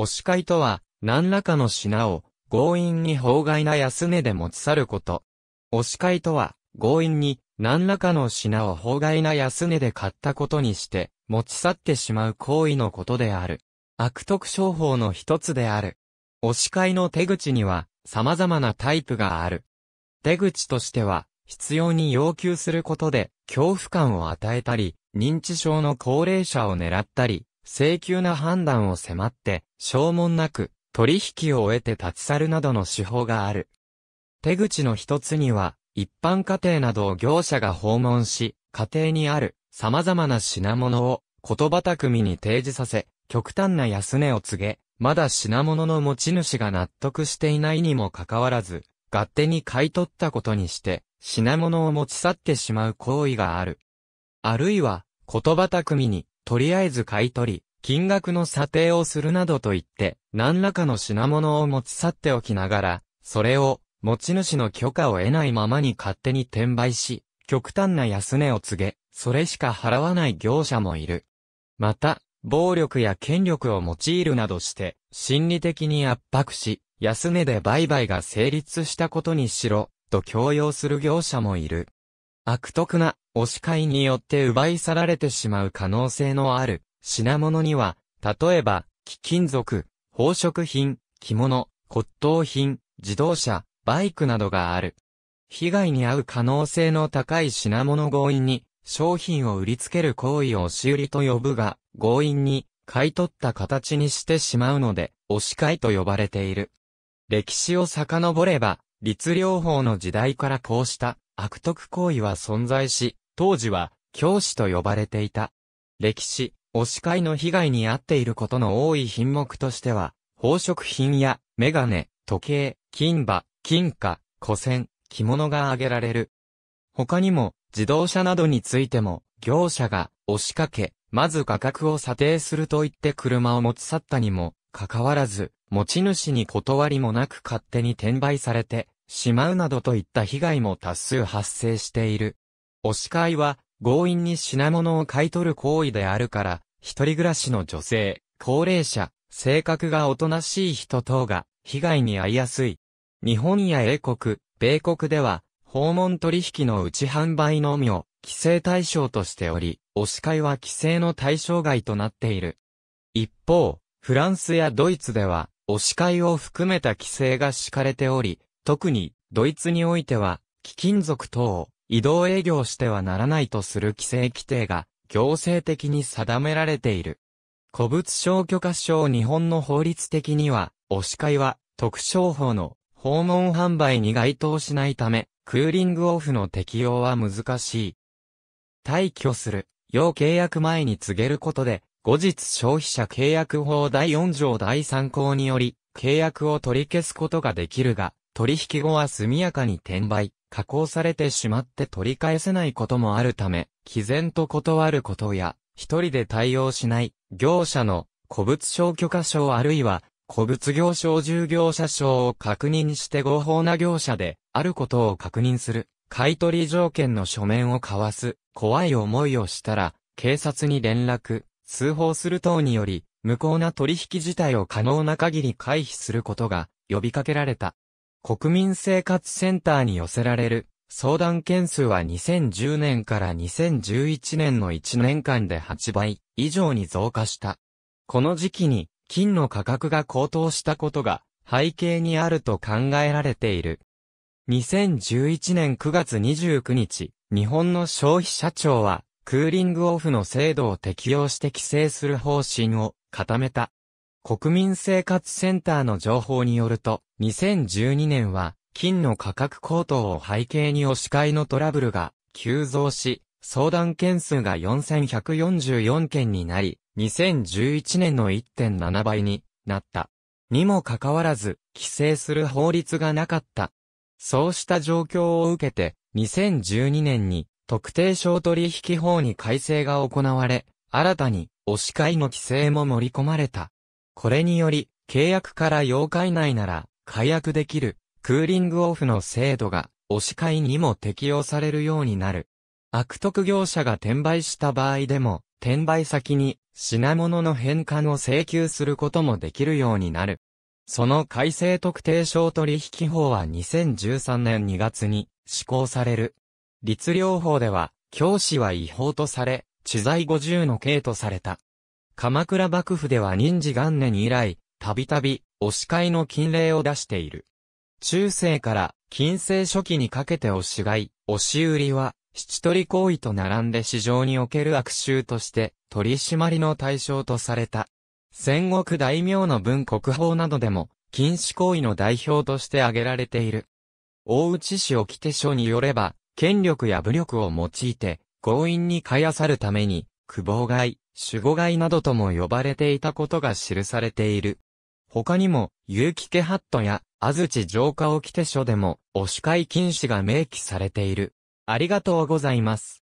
押し買いとは、何らかの品を、強引に法外な安値で持ち去ること。押し買いとは、強引に、何らかの品を法外な安値で買ったことにして、持ち去ってしまう行為のことである。悪徳商法の一つである。押し買いの手口には、様々なタイプがある。手口としては、必要に要求することで、恐怖感を与えたり、認知症の高齢者を狙ったり、請求な判断を迫って、証文なく、取引を終えて立ち去るなどの手法がある。手口の一つには、一般家庭などを業者が訪問し、家庭にある様々な品物を言葉巧みに提示させ、極端な安値を告げ、まだ品物の持ち主が納得していないにもかかわらず、勝手に買い取ったことにして、品物を持ち去ってしまう行為がある。あるいは、言葉巧みに、とりあえず買い取り、金額の査定をするなどと言って、何らかの品物を持ち去っておきながら、それを、持ち主の許可を得ないままに勝手に転売し、極端な安値を告げ、それしか払わない業者もいる。また、暴力や権力を用いるなどして、心理的に圧迫し、安値で売買が成立したことにしろ、と強要する業者もいる。悪徳な押し買いによって奪い去られてしまう可能性のある品物には、例えば、貴金属、宝飾品、着物、骨董品、自動車、バイクなどがある。被害に遭う可能性の高い品物強引に商品を売りつける行為を押し売りと呼ぶが、強引に買い取った形にしてしまうので、押し買いと呼ばれている。歴史を遡れば、律令法の時代からこうした悪徳行為は存在し、当時は、教師と呼ばれていた。歴史、推し会の被害に遭っていることの多い品目としては、宝飾品や、メガネ、時計、金馬、金貨、古銭、着物が挙げられる。他にも、自動車などについても、業者が、押しかけ、まず価格を査定すると言って車を持ち去ったにも、かかわらず、持ち主に断りもなく勝手に転売されて、しまうなどといった被害も多数発生している。おし会は、強引に品物を買い取る行為であるから、一人暮らしの女性、高齢者、性格がおとなしい人等が、被害に遭いやすい。日本や英国、米国では、訪問取引のち販売のみを、規制対象としており、おし会は規制の対象外となっている。一方、フランスやドイツでは、おし会を含めた規制が敷かれており、特に、ドイツにおいては、貴金属等を移動営業してはならないとする規制規定が行政的に定められている。古物商許可証日本の法律的には、押し会は特商法の訪問販売に該当しないため、クーリングオフの適用は難しい。退去する、要契約前に告げることで、後日消費者契約法第4条第3項により、契約を取り消すことができるが、取引後は速やかに転売、加工されてしまって取り返せないこともあるため、毅然と断ることや、一人で対応しない、業者の古物商許可証あるいは、古物業商従業者証を確認して合法な業者で、あることを確認する。買取条件の書面を交わす。怖い思いをしたら、警察に連絡。通報する等により、無効な取引自体を可能な限り回避することが呼びかけられた。国民生活センターに寄せられる相談件数は2010年から2011年の1年間で8倍以上に増加した。この時期に金の価格が高騰したことが背景にあると考えられている。2011年9月29日、日本の消費者庁はクーリングオフの制度を適用して規制する方針を固めた。国民生活センターの情報によると、2012年は、金の価格高騰を背景に押し買いのトラブルが急増し、相談件数が4144件になり、2011年の1.7倍になった。にもかかわらず、規制する法律がなかった。そうした状況を受けて、2012年に特定商取引法に改正が行われ、新たに、押し買いの規制も盛り込まれた。これにより、契約から8日以内なら、解約できる、クーリングオフの制度が、押し買いにも適用されるようになる。悪徳業者が転売した場合でも、転売先に品物の返還を請求することもできるようになる。その改正特定商取引法は2013年2月に施行される律令法では、教師は違法とされ、知財50の刑とされた。鎌倉幕府では任時元年以来、たびたび、押し会の禁令を出している。中世から、近世初期にかけて押し買い、押し売りは、七取り行為と並んで市場における悪臭として、取り締まりの対象とされた。戦国大名の文国法などでも、禁止行為の代表として挙げられている。大内市置手書によれば、権力や武力を用いて、強引に買いさるために、久保外、守護外などとも呼ばれていたことが記されている。他にも、結城家ハットや、安土城下沖手書でも、押し会禁止が明記されている。ありがとうございます。